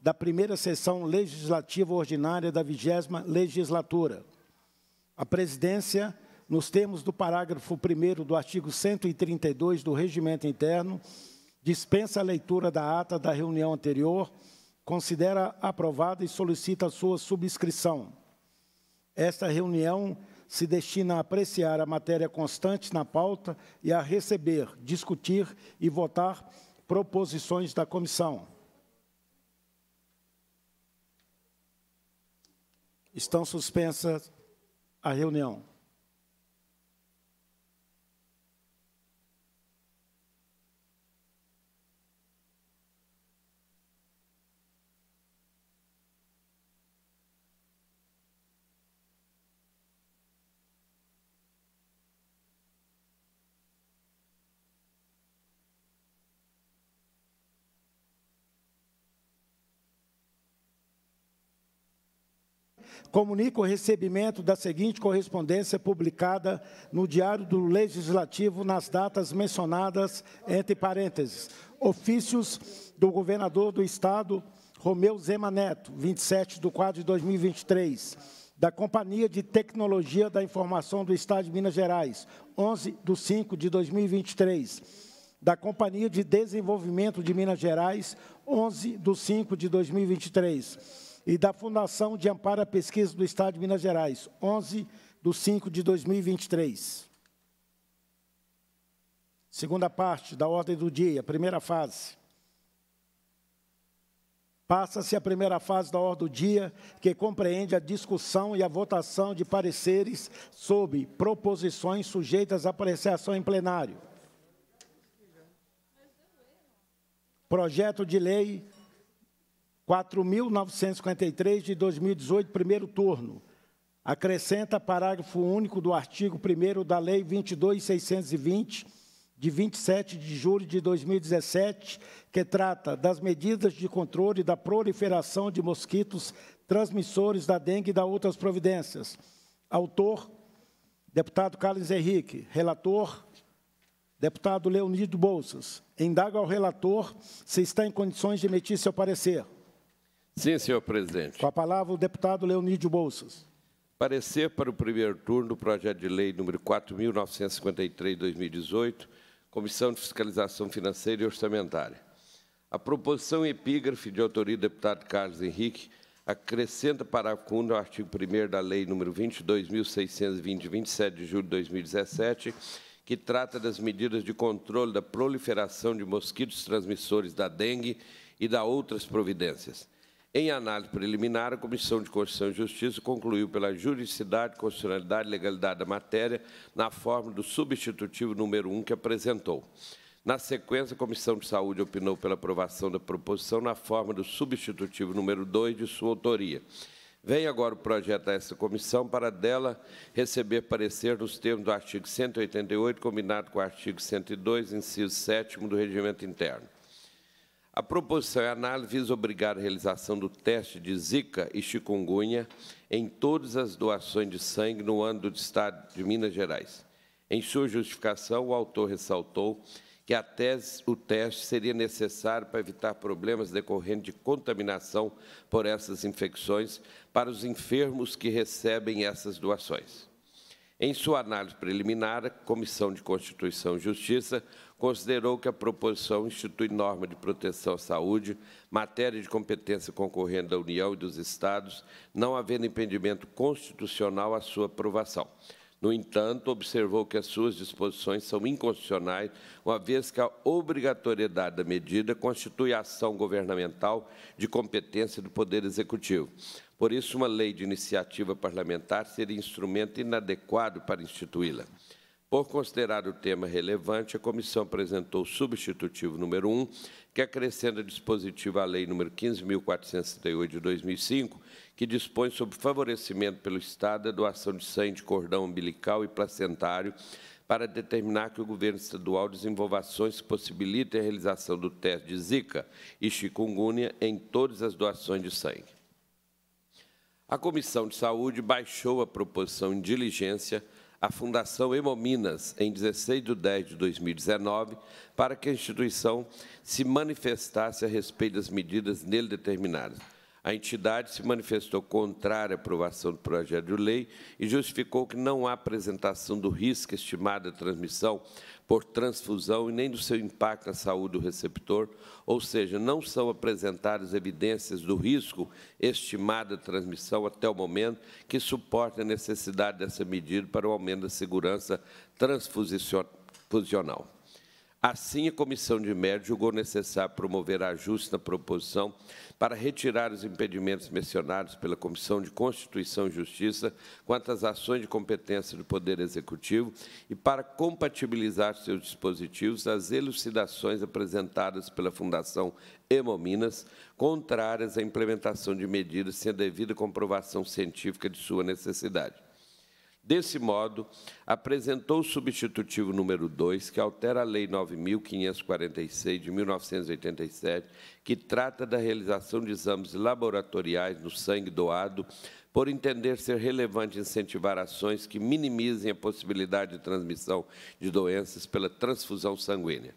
da primeira sessão legislativa ordinária da vigésima legislatura. A presidência, nos termos do parágrafo 1 do artigo 132 do Regimento Interno, dispensa a leitura da ata da reunião anterior, considera aprovada e solicita sua subscrição. Esta reunião se destina a apreciar a matéria constante na pauta e a receber, discutir e votar proposições da comissão Estão suspensas a reunião. Comunico o recebimento da seguinte correspondência publicada no Diário do Legislativo nas datas mencionadas, entre parênteses, ofícios do governador do Estado, Romeu Zema Neto, 27 de 4 de 2023, da Companhia de Tecnologia da Informação do Estado de Minas Gerais, 11 de 5 de 2023, da Companhia de Desenvolvimento de Minas Gerais, 11 de 5 de 2023, e da Fundação de Amparo à Pesquisa do Estado de Minas Gerais, 11 de 5 de 2023. Segunda parte da ordem do dia, primeira fase. Passa-se a primeira fase da ordem do dia, que compreende a discussão e a votação de pareceres sobre proposições sujeitas à apreciação em plenário. Projeto de lei 4.953 de 2018, primeiro turno. Acrescenta parágrafo único do artigo 1 da Lei 22.620, de 27 de julho de 2017, que trata das medidas de controle da proliferação de mosquitos transmissores da dengue e da outras providências. Autor, deputado Carlos Henrique. Relator, deputado Leonido Bolsas. Indaga ao relator se está em condições de emitir seu parecer. Sim, senhor presidente. Com a palavra o deputado Leonídio Bolsas. Parecer para o primeiro turno do projeto de lei número 4.953-2018, Comissão de Fiscalização Financeira e Orçamentária. A proposição epígrafe de autoria do deputado Carlos Henrique acrescenta parágrafo 1 ao artigo 1 da Lei número 22.620, 27 de julho de 2017, que trata das medidas de controle da proliferação de mosquitos transmissores da dengue e da outras providências. Em análise preliminar, a Comissão de Constituição e Justiça concluiu pela juridicidade, constitucionalidade e legalidade da matéria na forma do substitutivo número 1 que apresentou. Na sequência, a Comissão de Saúde opinou pela aprovação da proposição na forma do substitutivo número 2 de sua autoria. Vem agora o projeto a essa comissão para dela receber parecer nos termos do artigo 188, combinado com o artigo 102, inciso 7 do Regimento Interno. A proposição e é a análise visa obrigar a realização do teste de zika e chikungunya em todas as doações de sangue no ano do Estado de Minas Gerais. Em sua justificação, o autor ressaltou que a tese, o teste seria necessário para evitar problemas decorrentes de contaminação por essas infecções para os enfermos que recebem essas doações. Em sua análise preliminar, a Comissão de Constituição e Justiça considerou que a proposição institui norma de proteção à saúde, matéria de competência concorrente da União e dos Estados, não havendo impedimento constitucional à sua aprovação. No entanto, observou que as suas disposições são inconstitucionais, uma vez que a obrigatoriedade da medida constitui a ação governamental de competência do Poder Executivo. Por isso, uma lei de iniciativa parlamentar seria instrumento inadequado para instituí-la. Por considerar o tema relevante, a comissão apresentou o substitutivo número 1, que acrescenta dispositivo à Lei nº 15.438, de 2005, que dispõe sobre favorecimento pelo Estado da doação de sangue de cordão umbilical e placentário para determinar que o governo estadual desenvolva ações que possibilitem a realização do teste de Zika e chikungunya em todas as doações de sangue. A Comissão de Saúde baixou a proposição em diligência a Fundação Hemominas, em 16 de 10 de 2019, para que a instituição se manifestasse a respeito das medidas nele determinadas. A entidade se manifestou contrária à aprovação do projeto de lei e justificou que não há apresentação do risco estimado à transmissão por transfusão e nem do seu impacto na saúde do receptor, ou seja, não são apresentadas evidências do risco estimado à transmissão até o momento que suporte a necessidade dessa medida para o aumento da segurança transfusional. Assim, a Comissão de Mérito julgou necessário promover ajuste na proposição para retirar os impedimentos mencionados pela Comissão de Constituição e Justiça quanto às ações de competência do Poder Executivo e para compatibilizar seus dispositivos às elucidações apresentadas pela Fundação Hemominas, contrárias à implementação de medidas sem a devida comprovação científica de sua necessidade. Desse modo, apresentou o substitutivo número 2, que altera a Lei 9.546, de 1987, que trata da realização de exames laboratoriais no sangue doado, por entender ser relevante incentivar ações que minimizem a possibilidade de transmissão de doenças pela transfusão sanguínea.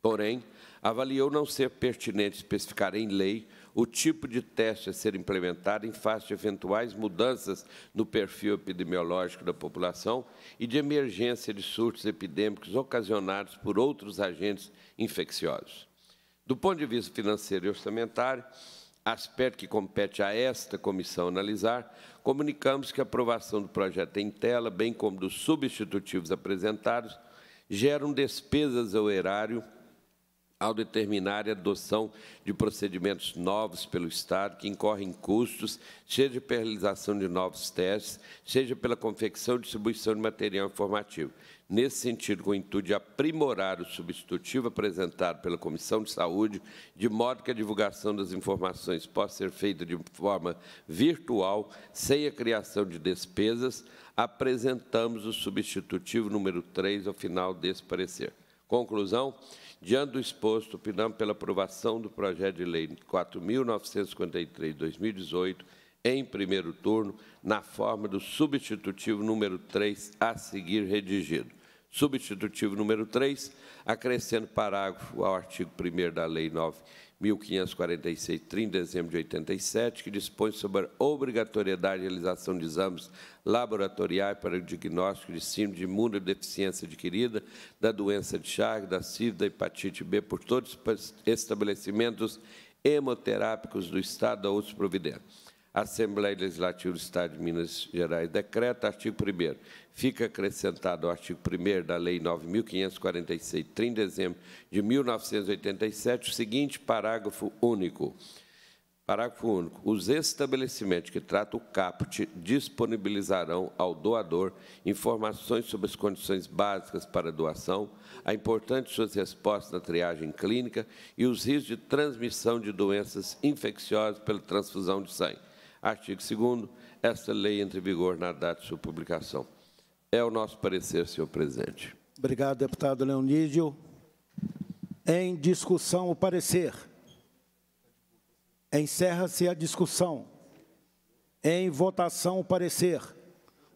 Porém, avaliou não ser pertinente especificar em lei o tipo de teste a ser implementado em face de eventuais mudanças no perfil epidemiológico da população e de emergência de surtos epidêmicos ocasionados por outros agentes infecciosos. Do ponto de vista financeiro e orçamentário, aspecto que compete a esta comissão analisar, comunicamos que a aprovação do projeto em tela, bem como dos substitutivos apresentados, geram despesas ao erário ao determinar a adoção de procedimentos novos pelo Estado, que incorrem custos, seja pela realização de novos testes, seja pela confecção e distribuição de material informativo. Nesse sentido, com o intuito de aprimorar o substitutivo apresentado pela Comissão de Saúde, de modo que a divulgação das informações possa ser feita de forma virtual, sem a criação de despesas, apresentamos o substitutivo número 3 ao final desse parecer. Conclusão, diante do exposto, opinamos pela aprovação do projeto de lei 4.953 2018, em primeiro turno, na forma do substitutivo número 3 a seguir redigido. Substitutivo número 3, acrescendo parágrafo ao artigo 1 da Lei 9 1546, 30 de dezembro de 87, que dispõe sobre a obrigatoriedade de realização de exames laboratoriais para o diagnóstico de síndrome de imunodeficiência adquirida, da doença de Chagas, da SIDA, da hepatite B, por todos os estabelecimentos hemoterápicos do Estado da outros Providência. Assembleia Legislativa do Estado de Minas Gerais decreta, artigo 1 fica acrescentado ao artigo 1 da Lei 9.546, 30 de dezembro de 1987, o seguinte parágrafo único. Parágrafo único. Os estabelecimentos que tratam o caput disponibilizarão ao doador informações sobre as condições básicas para a doação, a importância de suas respostas na triagem clínica e os riscos de transmissão de doenças infecciosas pela transfusão de sangue. Artigo 2 esta lei entra em vigor na data de sua publicação. É o nosso parecer, senhor presidente. Obrigado, deputado Leonídio. Em discussão, o parecer. Encerra-se a discussão. Em votação, o parecer.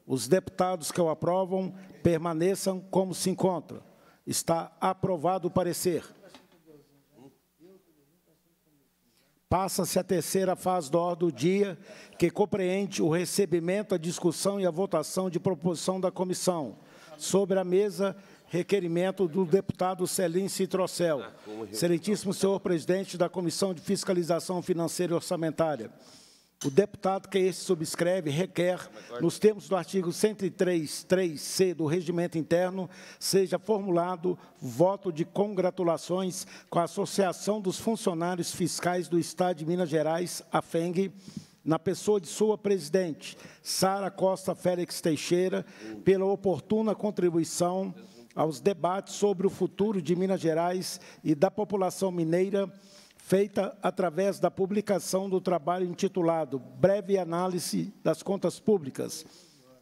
Os deputados que o aprovam permaneçam como se encontram. Está aprovado o parecer. Passa-se a terceira fase da ordem do dia, que compreende o recebimento, a discussão e a votação de proposição da comissão. Sobre a mesa, requerimento do deputado Celim Citrocel. Excelentíssimo senhor presidente da Comissão de Fiscalização Financeira e Orçamentária o deputado que esse subscreve requer, nos termos do artigo 103, 3C do Regimento Interno, seja formulado voto de congratulações com a Associação dos Funcionários Fiscais do Estado de Minas Gerais, a FENG, na pessoa de sua presidente, Sara Costa Félix Teixeira, pela oportuna contribuição aos debates sobre o futuro de Minas Gerais e da população mineira, feita através da publicação do trabalho intitulado Breve Análise das Contas Públicas,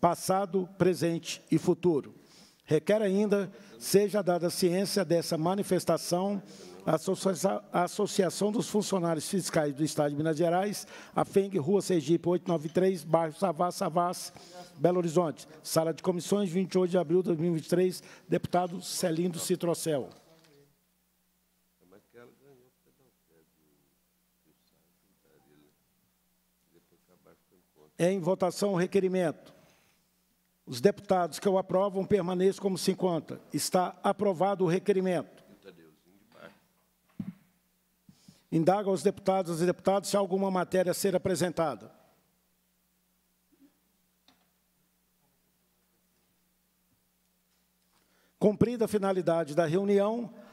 Passado, Presente e Futuro. Requer ainda seja dada ciência dessa manifestação à Associação dos Funcionários Fiscais do Estado de Minas Gerais, a FENG, Rua Sergipe 893, bairro Savás, Savás, Belo Horizonte. Sala de comissões, 28 de abril de 2023, deputado Celindo Citrocel. É em votação o requerimento. Os deputados que o aprovam permaneçam como 50. Está aprovado o requerimento. Indaga aos deputados e deputadas se há alguma matéria a ser apresentada. Cumprida a finalidade da reunião,